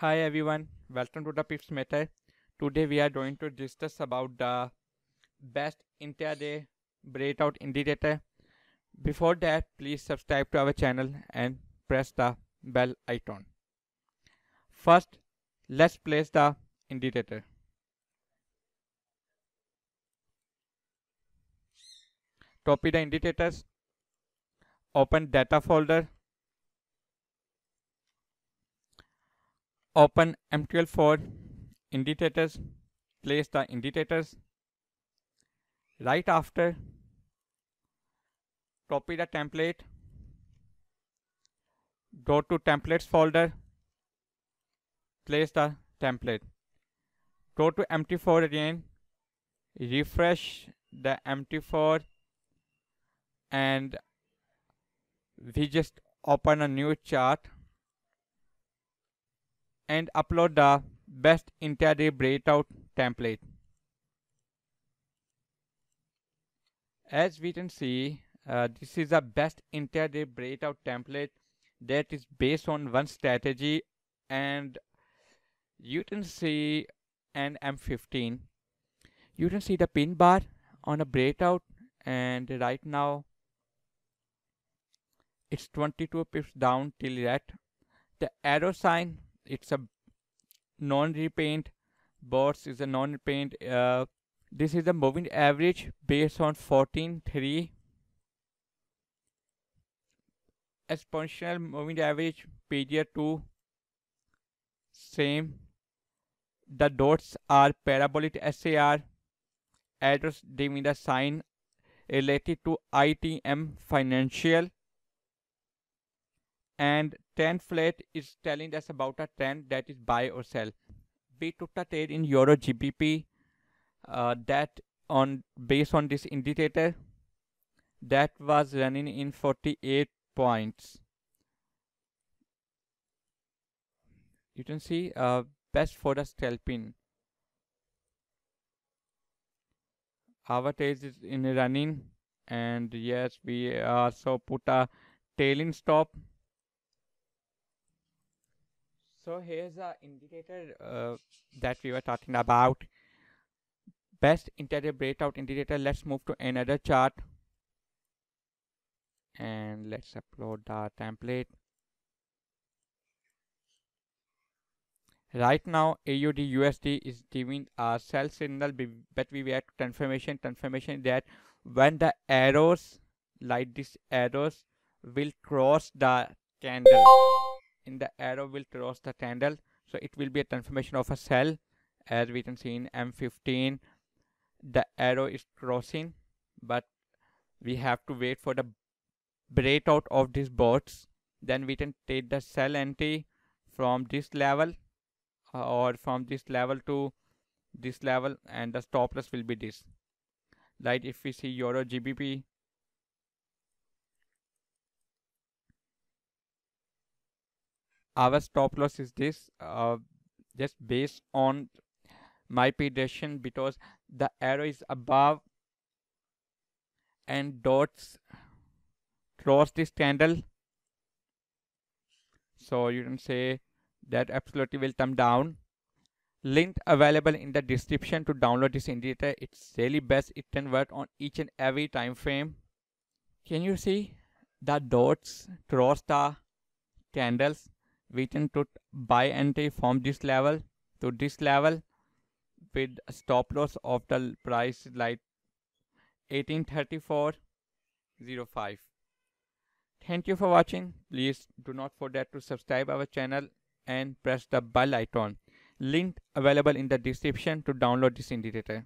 Hi everyone, welcome to the Pips Matter. Today we are going to discuss about the best Day breakout indicator. Before that, please subscribe to our channel and press the bell icon. First, let's place the indicator. Copy the indicators. Open data folder open MTL for indicators, place the indicators. Right after, copy the template, go to templates folder, place the template. Go to MT4 again, refresh the MT4 and we just open a new chart and upload the best interday breakout template. As we can see, uh, this is the best interday breakout template that is based on one strategy and you can see an M15. You can see the pin bar on a breakout and right now it's 22 pips down till that. The arrow sign it's a non-repaint bots is a non-repaint uh, this is the moving average based on 14.3 exponential moving average period 2 same the dots are parabolic SAR address giving the sign related to ITM financial and trend flat is telling us about a trend that is buy or sell. We took a trade in Euro GBP uh, that on based on this indicator that was running in 48 points. You can see uh, best for the scalping. Our trade is in running and yes we also put a tailing stop so here's the indicator uh, that we were talking about. Best interior breakout indicator. Let's move to another chart. And let's upload the template. Right now AUD USD is giving a sell signal but we were confirmation confirmation that when the arrows like these arrows will cross the candle in the arrow will cross the candle so it will be a transformation of a cell as we can see in m15 the arrow is crossing but we have to wait for the breakout of these bots then we can take the cell entry from this level uh, or from this level to this level and the stop loss will be this like if we see euro gbp our stop loss is this uh, just based on my prediction because the arrow is above and dots cross this candle so you can say that absolutely will come down link available in the description to download this indicator it's really best it can work on each and every time frame can you see the dots cross the candles we can to buy entry from this level to this level with stop loss of the price like 1834.05 thank you for watching please do not forget to subscribe our channel and press the bell icon link available in the description to download this indicator